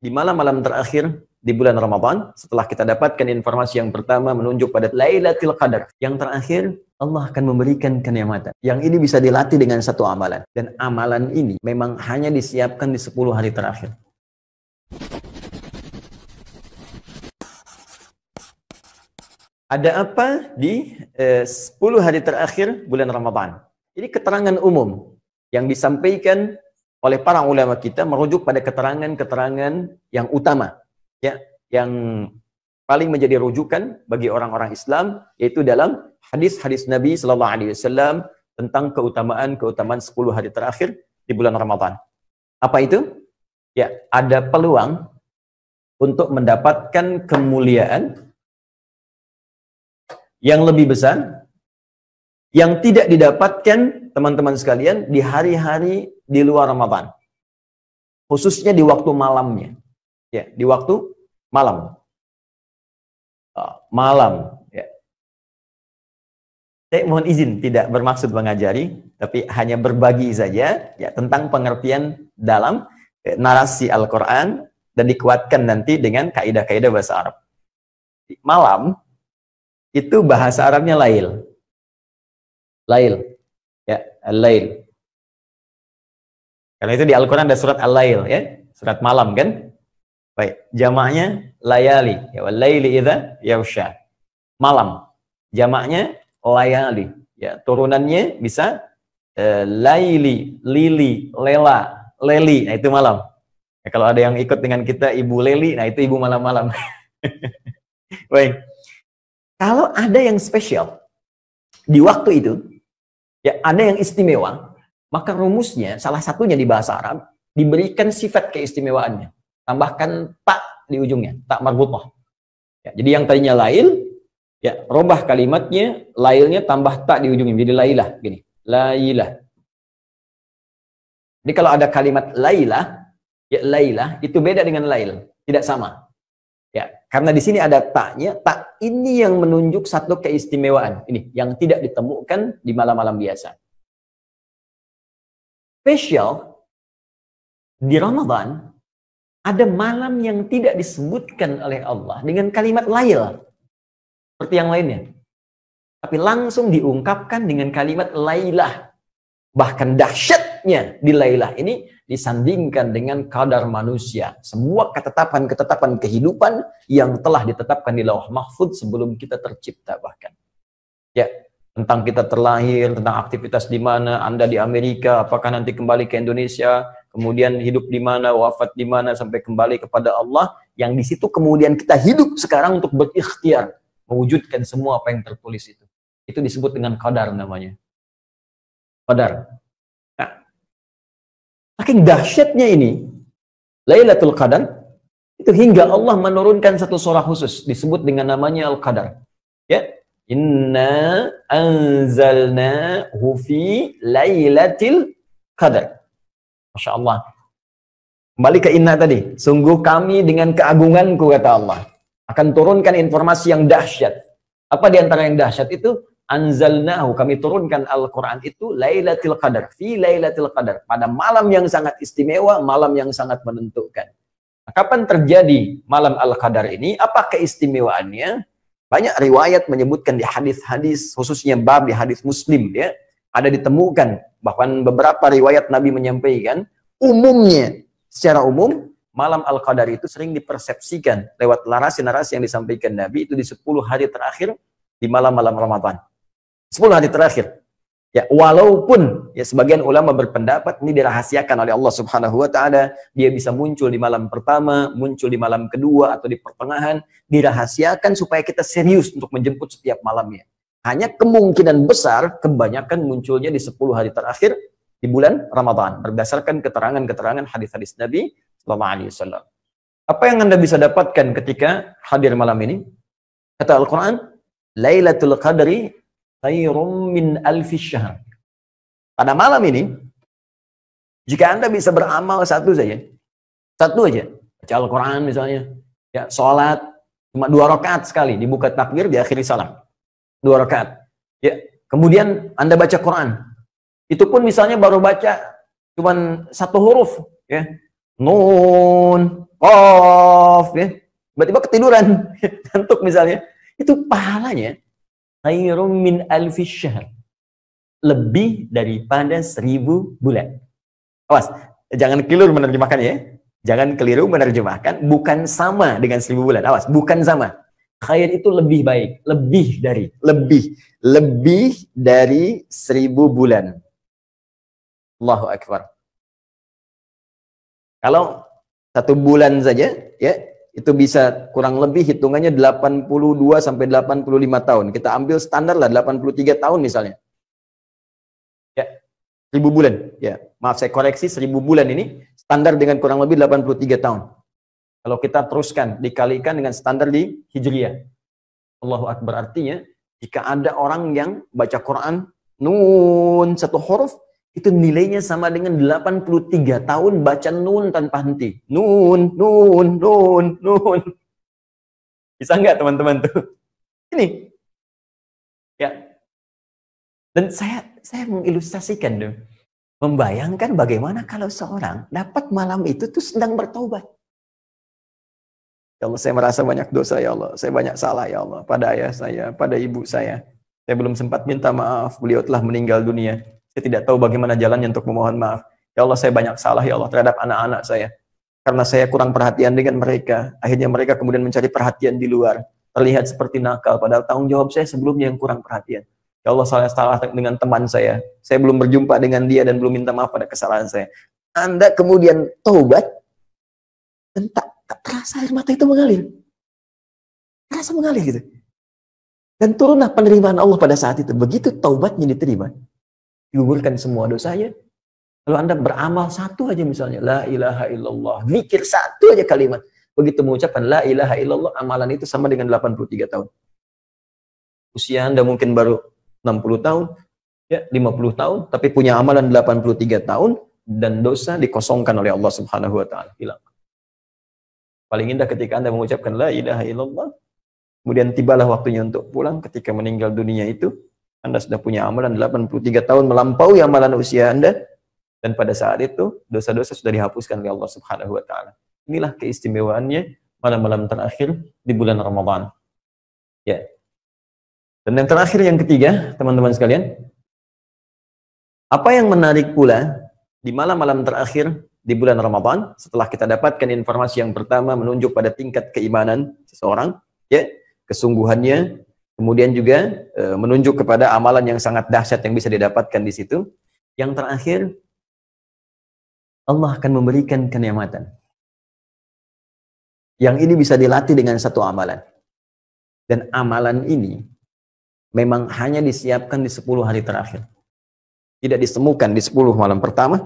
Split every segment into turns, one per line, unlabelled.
di malam-malam terakhir di bulan Ramadan setelah kita dapatkan informasi yang pertama menunjuk pada Lailatul Qadar yang terakhir Allah akan memberikan kenikmatan yang ini bisa dilatih dengan satu amalan dan amalan ini memang hanya disiapkan di 10 hari terakhir ada apa di eh, 10 hari terakhir bulan Ramadan ini keterangan umum yang disampaikan oleh para ulama kita merujuk pada keterangan-keterangan yang utama ya yang paling menjadi rujukan bagi orang-orang Islam yaitu dalam hadis-hadis Nabi SAW Alaihi Wasallam tentang keutamaan keutamaan 10 hari terakhir di bulan Ramadan. Apa itu? Ya, ada peluang untuk mendapatkan kemuliaan yang lebih besar yang tidak didapatkan teman-teman sekalian di hari-hari di luar Ramadan. Khususnya di waktu malamnya. Ya, di waktu malam. Ah, malam. Ya. Saya mohon izin tidak bermaksud mengajari, tapi hanya berbagi saja ya tentang pengertian dalam eh, narasi Al-Quran dan dikuatkan nanti dengan kaidah-kaidah bahasa Arab. Malam itu bahasa Arabnya lail. Lail. Ya, lail. Karena itu di Al-Quran ada surat Al-Lail, ya, surat malam kan? Baik, jamaknya layali, ya laili ya yausha. Malam. Jamaknya layali, ya turunannya bisa eh, layli layli, lili, lela, leli. Nah, itu malam. Ya, kalau ada yang ikut dengan kita Ibu Leli, nah itu Ibu malam-malam. Baik. Kalau ada yang spesial di waktu itu, ya ada yang istimewa, maka rumusnya, salah satunya di bahasa Arab, diberikan sifat keistimewaannya. Tambahkan tak di ujungnya, tak marbutah. Ya, jadi yang tadinya lail, ya robah kalimatnya, lailnya tambah tak di ujungnya, jadi lailah. Gini, lailah. Jadi kalau ada kalimat lailah, ya lailah, itu beda dengan lail. Tidak sama. Ya, karena di sini ada taknya, tak ini yang menunjuk satu keistimewaan. Ini yang tidak ditemukan di malam-malam biasa spesial di Ramadan ada malam yang tidak disebutkan oleh Allah dengan kalimat lail seperti yang lainnya tapi langsung diungkapkan dengan kalimat lailah bahkan dahsyatnya di lailah ini disandingkan dengan kadar manusia semua ketetapan-ketetapan kehidupan yang telah ditetapkan di lauh mahfud sebelum kita tercipta bahkan ya tentang kita terlahir, tentang aktivitas di mana, Anda di Amerika, apakah nanti kembali ke Indonesia, kemudian hidup di mana, wafat di mana, sampai kembali kepada Allah, yang di situ kemudian kita hidup sekarang untuk berikhtiar, mewujudkan semua apa yang tertulis itu. Itu disebut dengan kadar namanya. Kadar. Nah, saking dahsyatnya ini, Lailatul Qadar, itu hingga Allah menurunkan satu surah khusus, disebut dengan namanya Al-Qadar. Ya, Inna anzalna hufi lailatil qadar. Masya Allah. Kembali ke inna tadi. Sungguh kami dengan keagunganku, kata Allah. Akan turunkan informasi yang dahsyat. Apa di antara yang dahsyat itu? Anzalnahu, kami turunkan Al-Quran itu Lailatul Qadar, fi Lailatul Qadar. Pada malam yang sangat istimewa, malam yang sangat menentukan. Nah, kapan terjadi malam Al-Qadar ini? Apa keistimewaannya? Banyak riwayat menyebutkan di hadis-hadis, khususnya bab di hadis Muslim ya, ada ditemukan bahkan beberapa riwayat Nabi menyampaikan umumnya secara umum malam Al-Qadar itu sering dipersepsikan lewat narasi-narasi yang disampaikan Nabi itu di 10 hari terakhir di malam-malam Ramadan. 10 hari terakhir. Ya, walaupun ya sebagian ulama berpendapat ini dirahasiakan oleh Allah Subhanahu wa taala, dia bisa muncul di malam pertama, muncul di malam kedua atau di pertengahan, dirahasiakan supaya kita serius untuk menjemput setiap malamnya. Hanya kemungkinan besar kebanyakan munculnya di 10 hari terakhir di bulan Ramadan berdasarkan keterangan-keterangan hadis-hadis Nabi sallallahu alaihi wasallam. Apa yang Anda bisa dapatkan ketika hadir malam ini? Kata Al-Qur'an, Lailatul Qadri khairum min alfi syahr. Pada malam ini, jika Anda bisa beramal satu saja, satu aja, baca Al-Quran misalnya, ya sholat, cuma dua rakaat sekali, dibuka takbir, di akhir salam. Dua rakaat. Ya, kemudian Anda baca Quran. Itu pun misalnya baru baca cuma satu huruf, ya. Nun, of, ya. Tiba-tiba ketiduran, ngantuk misalnya. Itu pahalanya khairum min alfi syahr. Lebih daripada seribu bulan. Awas, jangan keliru menerjemahkan ya. Jangan keliru menerjemahkan, bukan sama dengan seribu bulan. Awas, bukan sama. Khair itu lebih baik, lebih dari, lebih, lebih dari seribu bulan. Allahu Akbar. Kalau satu bulan saja, ya itu bisa kurang lebih hitungannya 82 sampai 85 tahun. Kita ambil standar lah 83 tahun misalnya. Ya. 1000 bulan. Ya. Maaf saya koreksi 1000 bulan ini standar dengan kurang lebih 83 tahun. Kalau kita teruskan dikalikan dengan standar di Hijriah. Allahu Akbar artinya jika ada orang yang baca Quran nun satu huruf itu nilainya sama dengan 83 tahun baca nun tanpa henti. Nun, nun, nun, nun. Bisa nggak teman-teman tuh? Ini. Ya. Dan saya saya mengilustrasikan tuh. Membayangkan bagaimana kalau seorang dapat malam itu tuh sedang bertobat. Ya Allah, saya merasa banyak dosa ya Allah. Saya banyak salah ya Allah. Pada ayah saya, pada ibu saya. Saya belum sempat minta maaf. Beliau telah meninggal dunia. Saya tidak tahu bagaimana jalannya untuk memohon maaf. Ya Allah, saya banyak salah ya Allah terhadap anak-anak saya. Karena saya kurang perhatian dengan mereka. Akhirnya mereka kemudian mencari perhatian di luar. Terlihat seperti nakal, padahal tanggung jawab saya sebelumnya yang kurang perhatian. Ya Allah, saya salah dengan teman saya. Saya belum berjumpa dengan dia dan belum minta maaf pada kesalahan saya. Anda kemudian taubat, dan tak, tak terasa air mata itu mengalir. Terasa mengalir gitu. Dan turunlah penerimaan Allah pada saat itu. Begitu taubatnya diterima, digugurkan semua dosanya. Kalau Anda beramal satu aja misalnya, la ilaha illallah, zikir satu aja kalimat. Begitu mengucapkan la ilaha illallah, amalan itu sama dengan 83 tahun. Usia Anda mungkin baru 60 tahun, ya 50 tahun, tapi punya amalan 83 tahun, dan dosa dikosongkan oleh Allah subhanahu wa ta'ala. Hilang. Paling indah ketika Anda mengucapkan la ilaha illallah, kemudian tibalah waktunya untuk pulang ketika meninggal dunia itu, anda sudah punya amalan 83 tahun melampaui amalan usia Anda dan pada saat itu dosa-dosa sudah dihapuskan oleh Allah Subhanahu wa taala. Inilah keistimewaannya malam-malam terakhir di bulan Ramadan. Ya. Dan yang terakhir yang ketiga, teman-teman sekalian, apa yang menarik pula di malam-malam terakhir di bulan Ramadan setelah kita dapatkan informasi yang pertama menunjuk pada tingkat keimanan seseorang, ya, kesungguhannya Kemudian juga e, menunjuk kepada amalan yang sangat dahsyat yang bisa didapatkan di situ. Yang terakhir, Allah akan memberikan kenikmatan. Yang ini bisa dilatih dengan satu amalan. Dan amalan ini memang hanya disiapkan di 10 hari terakhir. Tidak disemukan di 10 malam pertama,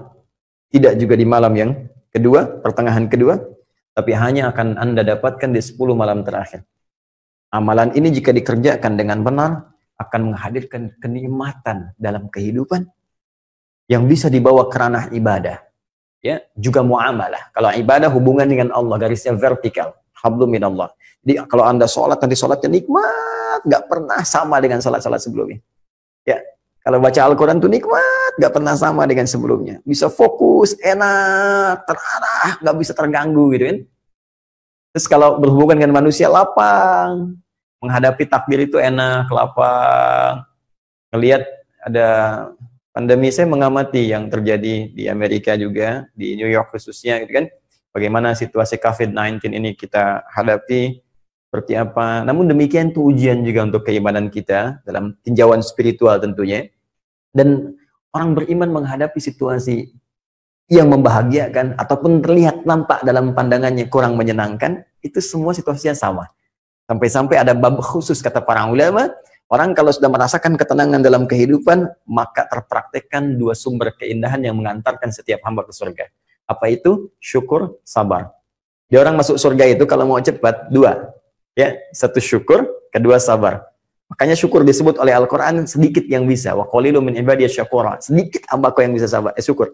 tidak juga di malam yang kedua, pertengahan kedua, tapi hanya akan Anda dapatkan di 10 malam terakhir. Amalan ini jika dikerjakan dengan benar akan menghadirkan kenikmatan dalam kehidupan yang bisa dibawa ke ranah ibadah. Ya, juga muamalah. Kalau ibadah hubungan dengan Allah garisnya vertikal, hablum minallah. Jadi kalau Anda sholat nanti sholatnya nikmat, nggak pernah sama dengan sholat-sholat sebelumnya. Ya, kalau baca Al-Quran tuh nikmat, nggak pernah sama dengan sebelumnya. Bisa fokus, enak, terarah, nggak bisa terganggu gitu kan. Terus kalau berhubungan dengan manusia lapang, menghadapi takbir itu enak, lapang. Melihat ada pandemi saya mengamati yang terjadi di Amerika juga, di New York khususnya gitu kan. Bagaimana situasi COVID-19 ini kita hadapi, seperti apa. Namun demikian itu ujian juga untuk keimanan kita dalam tinjauan spiritual tentunya. Dan orang beriman menghadapi situasi yang membahagiakan ataupun terlihat nampak dalam pandangannya kurang menyenangkan, itu semua situasinya sama. Sampai-sampai ada bab khusus kata para ulama, orang kalau sudah merasakan ketenangan dalam kehidupan, maka terpraktekkan dua sumber keindahan yang mengantarkan setiap hamba ke surga. Apa itu? Syukur, sabar. Di orang masuk surga itu kalau mau cepat, dua. Ya, satu syukur, kedua sabar. Makanya syukur disebut oleh Al-Quran sedikit yang bisa. Wa qalilu min ibadiyah syukura. Sedikit hambaku yang bisa sabar. Eh, syukur.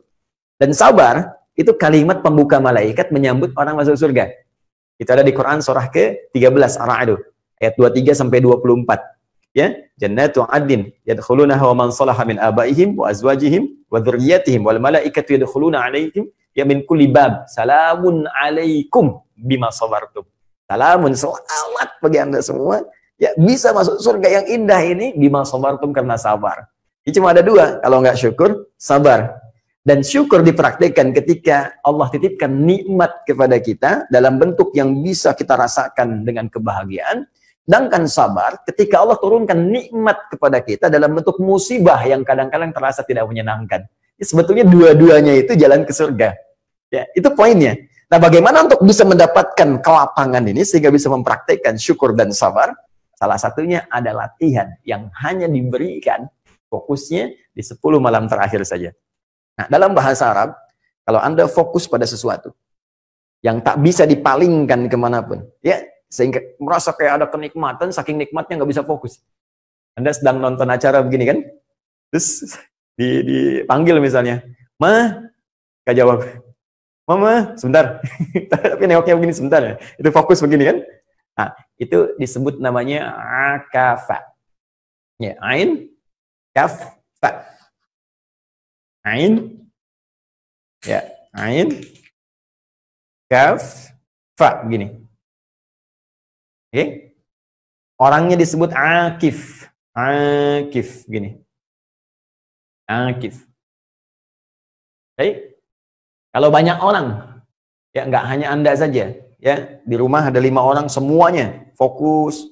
Dan sabar itu kalimat pembuka malaikat menyambut orang masuk surga. Itu ada di Quran surah ke-13 Ar-Ra'd ayat 23 sampai 24. Ya, jannatu adin yadkhulunaha wa man salaha min abaihim wa azwajihim wa dzurriyyatihim wal malaikatu yadkhuluna 'alaihim ya min kulli bab. Salamun 'alaikum bima sabartum. Salamun selamat bagi Anda semua. Ya, bisa masuk surga yang indah ini bima sabartum karena sabar. Ini cuma ada dua, kalau nggak syukur, sabar. Dan syukur dipraktikkan ketika Allah titipkan nikmat kepada kita dalam bentuk yang bisa kita rasakan dengan kebahagiaan. Sedangkan sabar ketika Allah turunkan nikmat kepada kita dalam bentuk musibah yang kadang-kadang terasa tidak menyenangkan. Ya, sebetulnya dua-duanya itu jalan ke surga. Ya, itu poinnya. Nah, bagaimana untuk bisa mendapatkan kelapangan ini sehingga bisa mempraktikkan syukur dan sabar? Salah satunya ada latihan yang hanya diberikan fokusnya di 10 malam terakhir saja. Nah, dalam bahasa Arab, kalau Anda fokus pada sesuatu yang tak bisa dipalingkan kemanapun, ya sehingga merasa kayak ada kenikmatan, saking nikmatnya nggak bisa fokus. Anda sedang nonton acara begini kan, terus dipanggil misalnya, ma, gak jawab, mama, sebentar, tapi nengoknya begini sebentar ya, itu fokus begini kan, nah, itu disebut namanya akafa, ya, ain, kaf, fa. Ain. Ya, ain. Kaf. Fa. Begini. Oke. Okay. Orangnya disebut akif. Akif. Gini. Akif. okay. Kalau banyak orang, ya nggak hanya Anda saja, ya di rumah ada lima orang semuanya fokus,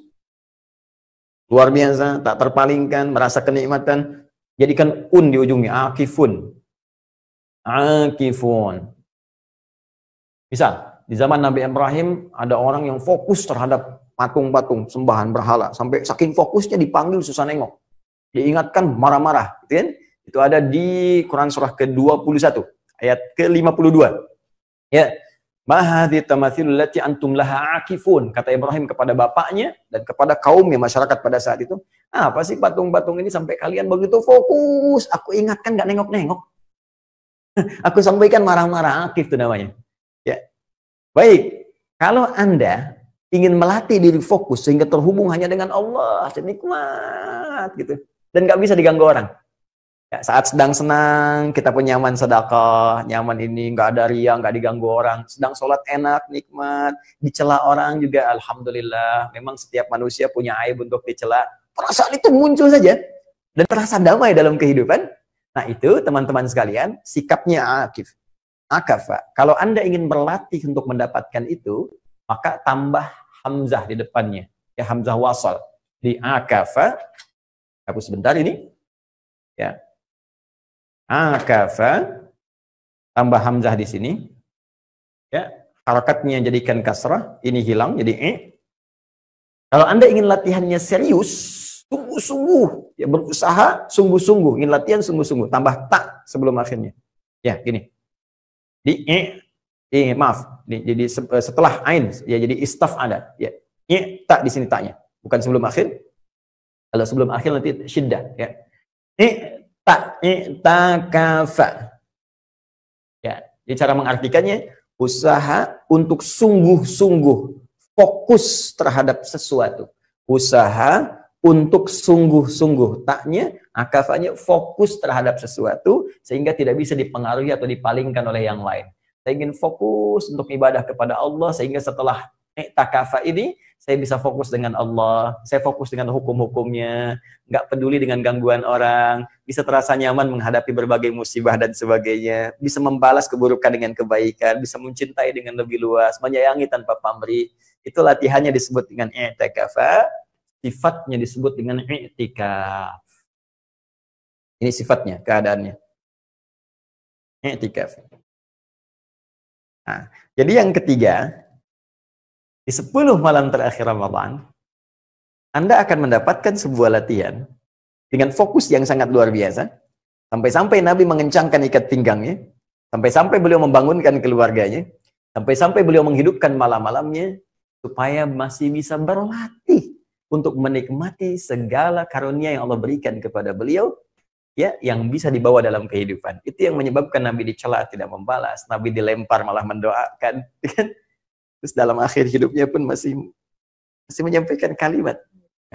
luar biasa, tak terpalingkan, merasa kenikmatan, Jadikan un di ujungnya, akifun. Akifun. Bisa, di zaman Nabi Ibrahim ada orang yang fokus terhadap patung-patung, sembahan berhala. Sampai saking fokusnya dipanggil susah nengok. Diingatkan marah-marah. Gitu kan? Itu ada di Quran Surah ke-21, ayat ke-52. Ya, Mahadi tamatsilul lati antum laha akifun. Kata Ibrahim kepada bapaknya dan kepada kaumnya masyarakat pada saat itu. Ah, apa sih patung-patung ini sampai kalian begitu fokus. Aku ingatkan gak nengok-nengok. Aku sampaikan marah-marah akif itu namanya. Ya. Baik, kalau Anda ingin melatih diri fokus sehingga terhubung hanya dengan Allah, senikmat gitu. Dan gak bisa diganggu orang. Ya, saat sedang senang, kita pun nyaman sedekah, nyaman ini, nggak ada riang, nggak diganggu orang. Sedang sholat enak, nikmat, dicela orang juga, Alhamdulillah. Memang setiap manusia punya aib untuk dicela. Perasaan itu muncul saja. Dan terasa damai dalam kehidupan. Nah itu, teman-teman sekalian, sikapnya akif. pak Kalau Anda ingin berlatih untuk mendapatkan itu, maka tambah hamzah di depannya. Ya, hamzah wasal. Di akafa. Aku sebentar ini. Ya, akafa tambah hamzah di sini ya harakatnya jadikan kasrah ini hilang jadi e kalau anda ingin latihannya serius sungguh-sungguh ya berusaha sungguh-sungguh ingin latihan sungguh-sungguh tambah tak sebelum akhirnya ya gini di e eh maaf di, jadi eh, setelah ain ya jadi istaf ada ya e tak di sini taknya bukan sebelum akhir kalau sebelum akhir nanti syiddah ya e tak i'takafa. Ya, jadi cara mengartikannya usaha untuk sungguh-sungguh fokus terhadap sesuatu. Usaha untuk sungguh-sungguh taknya akafanya fokus terhadap sesuatu sehingga tidak bisa dipengaruhi atau dipalingkan oleh yang lain. Saya ingin fokus untuk ibadah kepada Allah sehingga setelah takafa ini saya bisa fokus dengan Allah, saya fokus dengan hukum-hukumnya, nggak peduli dengan gangguan orang, bisa terasa nyaman menghadapi berbagai musibah dan sebagainya, bisa membalas keburukan dengan kebaikan, bisa mencintai dengan lebih luas, menyayangi tanpa pamrih. Itu latihannya disebut dengan i'tikafa, sifatnya disebut dengan i'tikaf. Ini sifatnya, keadaannya. I'tikaf. Nah, jadi yang ketiga, di 10 malam terakhir Ramadan, Anda akan mendapatkan sebuah latihan dengan fokus yang sangat luar biasa. Sampai-sampai Nabi mengencangkan ikat pinggangnya, sampai-sampai beliau membangunkan keluarganya, sampai-sampai beliau menghidupkan malam-malamnya supaya masih bisa berlatih untuk menikmati segala karunia yang Allah berikan kepada beliau ya yang bisa dibawa dalam kehidupan. Itu yang menyebabkan Nabi dicela tidak membalas, Nabi dilempar malah mendoakan. Kan? Terus dalam akhir hidupnya pun masih masih menyampaikan kalimat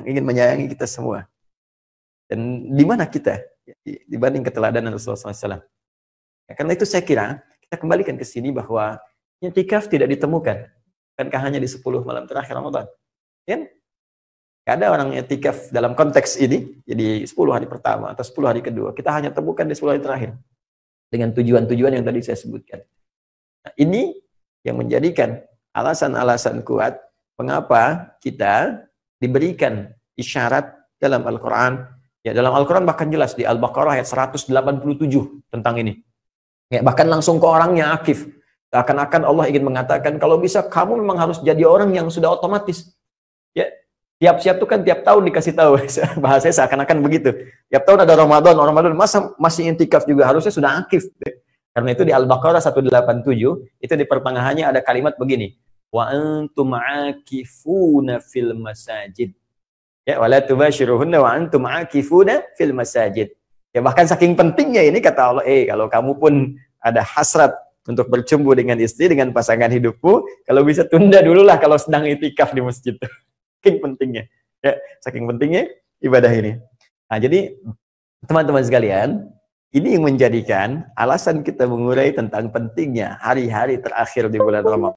yang ingin menyayangi kita semua. Dan di mana kita dibanding keteladanan Rasulullah SAW. Ya, karena itu saya kira kita kembalikan ke sini bahwa nyetikaf tidak ditemukan. Bukankah hanya di 10 malam terakhir Ramadan? Ya ada orang etikaf dalam konteks ini, jadi 10 hari pertama atau 10 hari kedua. Kita hanya temukan di 10 hari terakhir. Dengan tujuan-tujuan yang tadi saya sebutkan. Nah, ini yang menjadikan alasan-alasan kuat mengapa kita diberikan isyarat dalam Al-Quran. Ya, dalam Al-Quran bahkan jelas di Al-Baqarah ayat 187 tentang ini. Ya, bahkan langsung ke orangnya akif. akan akan Allah ingin mengatakan, kalau bisa kamu memang harus jadi orang yang sudah otomatis. Ya, tiap siap tuh kan tiap tahun dikasih tahu. Bahasanya seakan-akan begitu. Tiap tahun ada Ramadan, orang Ramadan masa masih intikaf juga harusnya sudah aktif. Karena itu di Al-Baqarah 187 itu di pertengahannya ada kalimat begini, wa antum akifuna fil masajid. Ya wala tubashiruhunna wa antum akifuna fil masajid. Ya bahkan saking pentingnya ini kata Allah, eh kalau kamu pun ada hasrat untuk bercumbu dengan istri, dengan pasangan hidupku, kalau bisa tunda dululah kalau sedang itikaf di masjid. saking pentingnya. Ya, saking pentingnya ibadah ini. Nah, jadi teman-teman sekalian, ini yang menjadikan alasan kita mengurai tentang pentingnya hari-hari terakhir di bulan Ramadan.